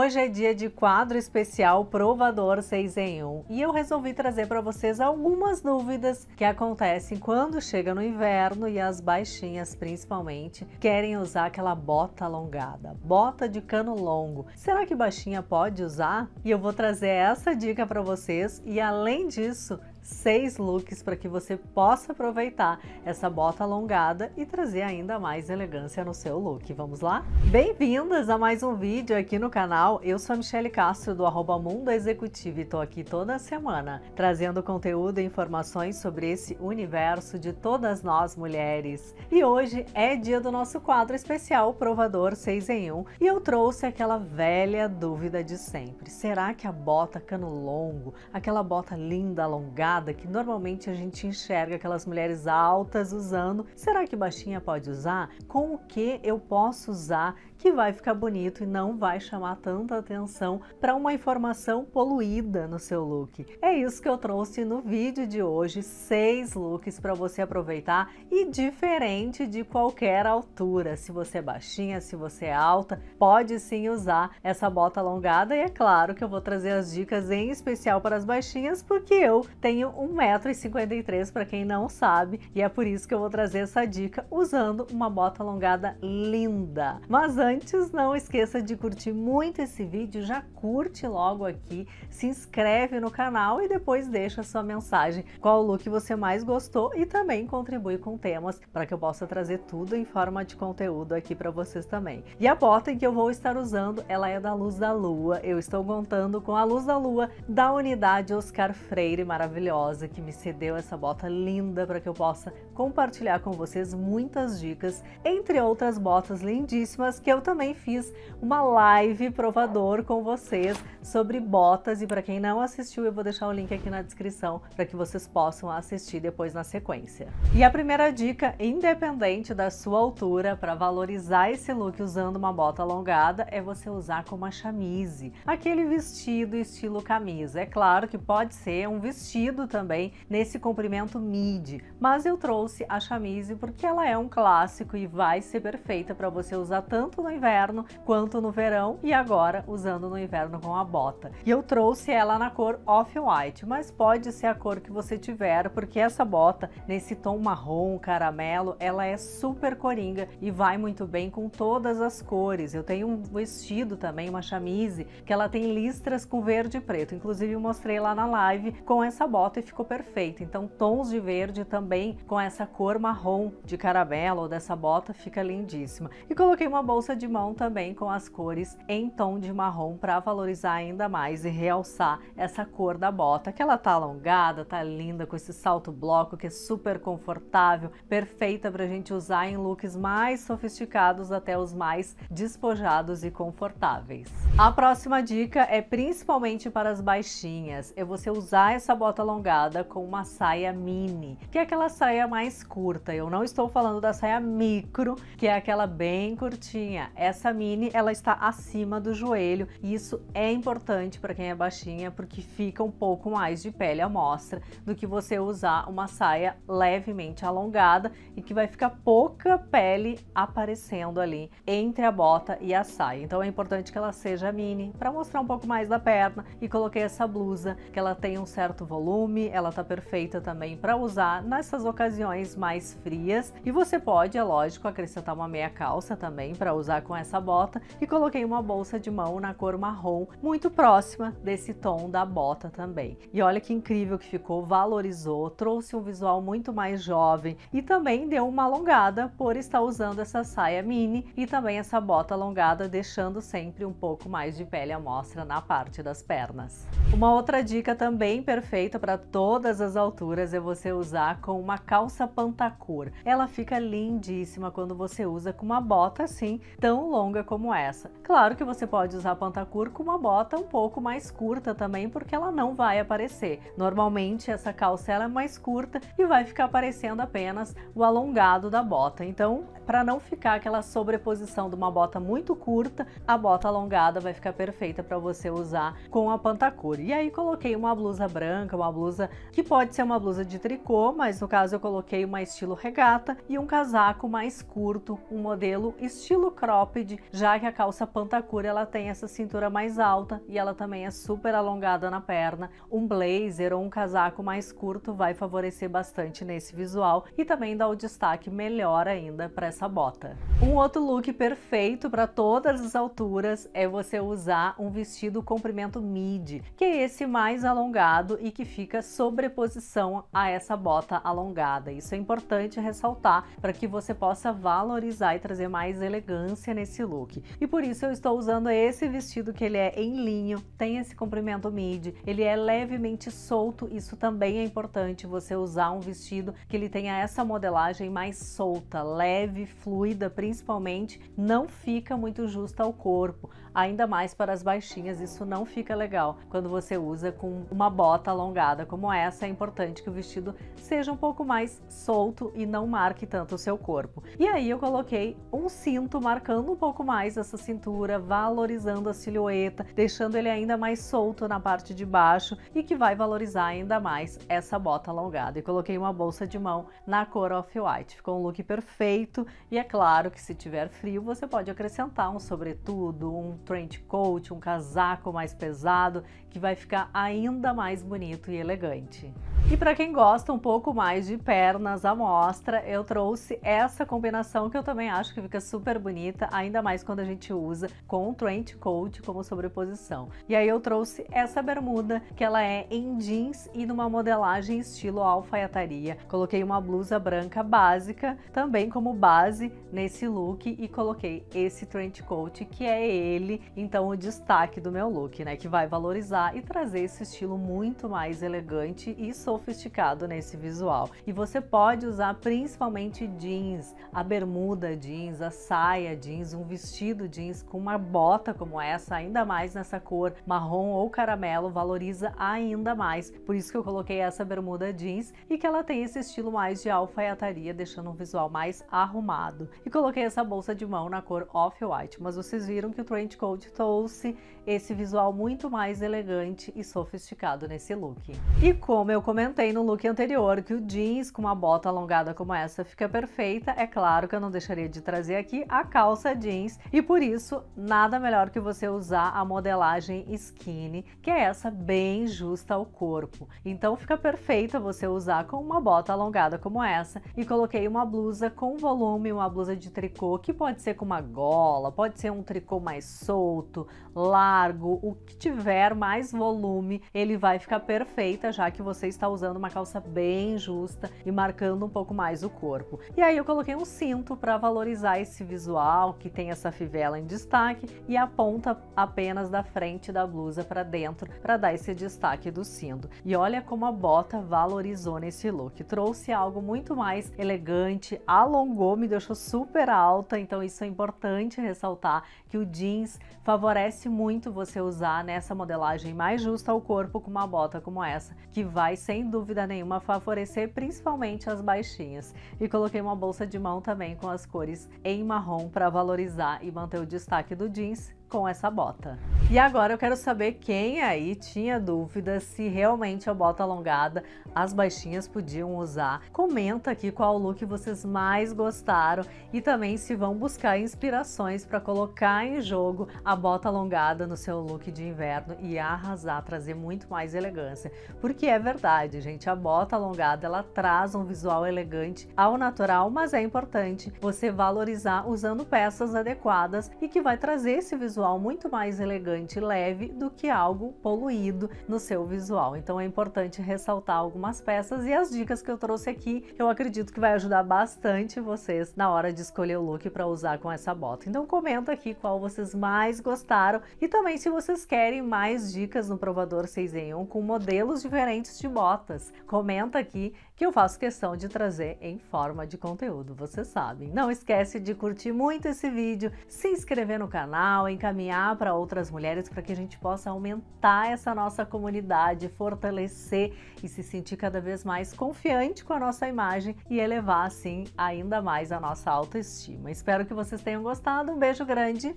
hoje é dia de quadro especial Provador 6 em 1 e eu resolvi trazer para vocês algumas dúvidas que acontecem quando chega no inverno e as baixinhas, principalmente, querem usar aquela bota alongada, bota de cano longo. Será que baixinha pode usar? E eu vou trazer essa dica para vocês e além disso, seis looks para que você possa aproveitar essa bota alongada e trazer ainda mais elegância no seu look. Vamos lá? Bem-vindas a mais um vídeo aqui no canal. Eu sou a Michelle Castro do arroba Mundo Executivo e tô aqui toda semana trazendo conteúdo e informações sobre esse universo de todas nós mulheres. E hoje é dia do nosso quadro especial Provador 6 em 1 e eu trouxe aquela velha dúvida de sempre. Será que a bota cano longo, aquela bota linda, alongada, olhada que normalmente a gente enxerga aquelas mulheres altas usando. Será que baixinha pode usar? Com o que eu posso usar que vai ficar bonito e não vai chamar tanta atenção para uma informação poluída no seu look. É isso que eu trouxe no vídeo de hoje, seis looks para você aproveitar e diferente de qualquer altura. Se você é baixinha, se você é alta, pode sim usar essa bota alongada e é claro que eu vou trazer as dicas em especial para as baixinhas porque eu tenho tenho 1,53m para quem não sabe, e é por isso que eu vou trazer essa dica usando uma bota alongada linda. Mas antes, não esqueça de curtir muito esse vídeo, já curte logo aqui, se inscreve no canal e depois deixa sua mensagem, qual look você mais gostou e também contribui com temas para que eu possa trazer tudo em forma de conteúdo aqui para vocês também. E a bota que eu vou estar usando, ela é da Luz da Lua. Eu estou contando com a Luz da Lua da unidade Oscar Freire maravilhosa maravilhosa que me cedeu essa bota linda para que eu possa compartilhar com vocês muitas dicas, entre outras botas lindíssimas que eu também fiz uma live provador com vocês sobre botas e para quem não assistiu eu vou deixar o link aqui na descrição para que vocês possam assistir depois na sequência. E a primeira dica, independente da sua altura, para valorizar esse look usando uma bota alongada é você usar como uma chamise, aquele vestido estilo camisa. É claro que pode ser um vestido vestido também nesse comprimento midi, mas eu trouxe a chamise porque ela é um clássico e vai ser perfeita para você usar tanto no inverno quanto no verão e agora usando no inverno com a bota. E eu trouxe ela na cor off-white, mas pode ser a cor que você tiver, porque essa bota nesse tom marrom caramelo, ela é super coringa e vai muito bem com todas as cores. Eu tenho um vestido também, uma chamise, que ela tem listras com verde e preto. Inclusive eu mostrei lá na live com essa bota foto e ficou perfeito. Então tons de verde também com essa cor marrom de caramelo ou dessa bota fica lindíssima. E coloquei uma bolsa de mão também com as cores em tom de marrom para valorizar ainda mais e realçar essa cor da bota, que ela tá alongada, tá linda com esse salto bloco que é super confortável, perfeita para a gente usar em looks mais sofisticados até os mais despojados e confortáveis. A próxima dica é principalmente para as baixinhas, é você usar essa bota alongada alongada com uma saia mini, que é aquela saia mais curta. Eu não estou falando da saia micro, que é aquela bem curtinha. Essa mini, ela está acima do joelho e isso é importante para quem é baixinha, porque fica um pouco mais de pele à mostra do que você usar uma saia levemente alongada e que vai ficar pouca pele aparecendo ali entre a bota e a saia. Então é importante que ela seja mini para mostrar um pouco mais da perna e coloquei essa blusa que ela tem um certo volume ela tá perfeita também para usar nessas ocasiões mais frias. E você pode, é lógico, acrescentar uma meia calça também para usar com essa bota. E coloquei uma bolsa de mão na cor marrom, muito próxima desse tom da bota também. E olha que incrível que ficou, valorizou, trouxe um visual muito mais jovem e também deu uma alongada por estar usando essa saia mini e também essa bota alongada, deixando sempre um pouco mais de pele à mostra na parte das pernas. Uma outra dica também perfeita para para todas as alturas é você usar com uma calça pantacor. Ela fica lindíssima quando você usa com uma bota assim, tão longa como essa. Claro que você pode usar pantacor com uma bota um pouco mais curta também, porque ela não vai aparecer. Normalmente essa calça ela é mais curta e vai ficar aparecendo apenas o alongado da bota. Então, para não ficar aquela sobreposição de uma bota muito curta, a bota alongada vai ficar perfeita para você usar com a pantacor. E aí coloquei uma blusa branca, uma blusa blusa que pode ser uma blusa de tricô, mas no caso eu coloquei uma estilo regata e um casaco mais curto, um modelo estilo cropped, já que a calça pantacura ela tem essa cintura mais alta e ela também é super alongada na perna. Um blazer ou um casaco mais curto vai favorecer bastante nesse visual e também dá o destaque melhor ainda para essa bota. Um outro look perfeito para todas as alturas é você usar um vestido comprimento midi, que é esse mais alongado e que fica sobreposição a essa bota alongada. Isso é importante ressaltar para que você possa valorizar e trazer mais elegância nesse look. E por isso eu estou usando esse vestido que ele é em linho, tem esse comprimento midi, ele é levemente solto, isso também é importante você usar um vestido que ele tenha essa modelagem mais solta, leve, fluida, principalmente, não fica muito justa ao corpo ainda mais para as baixinhas, isso não fica legal. Quando você usa com uma bota alongada como essa, é importante que o vestido seja um pouco mais solto e não marque tanto o seu corpo. E aí eu coloquei um cinto marcando um pouco mais essa cintura, valorizando a silhueta, deixando ele ainda mais solto na parte de baixo e que vai valorizar ainda mais essa bota alongada. E coloquei uma bolsa de mão na cor off-white. Ficou um look perfeito e é claro que se tiver frio, você pode acrescentar um sobretudo, um trench coat, um casaco mais pesado, que vai ficar ainda mais bonito e elegante. E para quem gosta um pouco mais de pernas à mostra, eu trouxe essa combinação que eu também acho que fica super bonita, ainda mais quando a gente usa com o trench coat como sobreposição. E aí eu trouxe essa bermuda, que ela é em jeans e numa modelagem estilo alfaiataria. Coloquei uma blusa branca básica, também como base nesse look e coloquei esse trench coat, que é ele então o destaque do meu look, né, que vai valorizar e trazer esse estilo muito mais elegante e sofisticado nesse visual. E você pode usar principalmente jeans, a bermuda jeans, a saia jeans, um vestido jeans com uma bota como essa, ainda mais nessa cor marrom ou caramelo, valoriza ainda mais. Por isso que eu coloquei essa bermuda jeans e que ela tem esse estilo mais de alfaiataria, deixando um visual mais arrumado. E coloquei essa bolsa de mão na cor off-white, mas vocês viram que o Trent Coat trouxe esse visual muito mais elegante e sofisticado nesse look. E como eu comentei no look anterior que o jeans com uma bota alongada como essa fica perfeita, é claro que eu não deixaria de trazer aqui a calça jeans e por isso nada melhor que você usar a modelagem skinny, que é essa bem justa ao corpo. Então fica perfeita você usar com uma bota alongada como essa e coloquei uma blusa com volume, uma blusa de tricô que pode ser com uma gola, pode ser um tricô mais solto, largo, o que tiver mais volume, ele vai ficar perfeita, já que você está usando uma calça bem justa e marcando um pouco mais o corpo. E aí eu coloquei um cinto para valorizar esse visual, que tem essa fivela em destaque e a ponta apenas da frente da blusa para dentro, para dar esse destaque do cinto. E olha como a bota valorizou nesse look, trouxe algo muito mais elegante, alongou, me deixou super alta, então isso é importante ressaltar que o jeans favorece muito você usar nessa modelagem mais justa ao corpo com uma bota como essa, que vai sem dúvida nenhuma favorecer principalmente as baixinhas. E coloquei uma bolsa de mão também com as cores em marrom para valorizar e manter o destaque do jeans com essa bota. E agora eu quero saber quem aí tinha dúvida se realmente a bota alongada as baixinhas podiam usar. Comenta aqui qual look vocês mais gostaram e também se vão buscar inspirações para colocar em jogo a bota alongada no seu look de inverno e arrasar, trazer muito mais elegância. Porque é verdade, gente, a bota alongada ela traz um visual elegante ao natural, mas é importante você valorizar usando peças adequadas e que vai trazer esse visual visual muito mais elegante e leve do que algo poluído no seu visual. Então é importante ressaltar algumas peças e as dicas que eu trouxe aqui, eu acredito que vai ajudar bastante vocês na hora de escolher o look para usar com essa bota. Então comenta aqui qual vocês mais gostaram e também se vocês querem mais dicas no provador 6 em 1 com modelos diferentes de botas. Comenta aqui que eu faço questão de trazer em forma de conteúdo, vocês sabem. Não esquece de curtir muito esse vídeo, se inscrever no canal, encaminhar encaminhar para outras mulheres para que a gente possa aumentar essa nossa comunidade, fortalecer e se sentir cada vez mais confiante com a nossa imagem e elevar assim ainda mais a nossa autoestima. Espero que vocês tenham gostado. Um beijo grande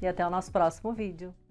e até o nosso próximo vídeo.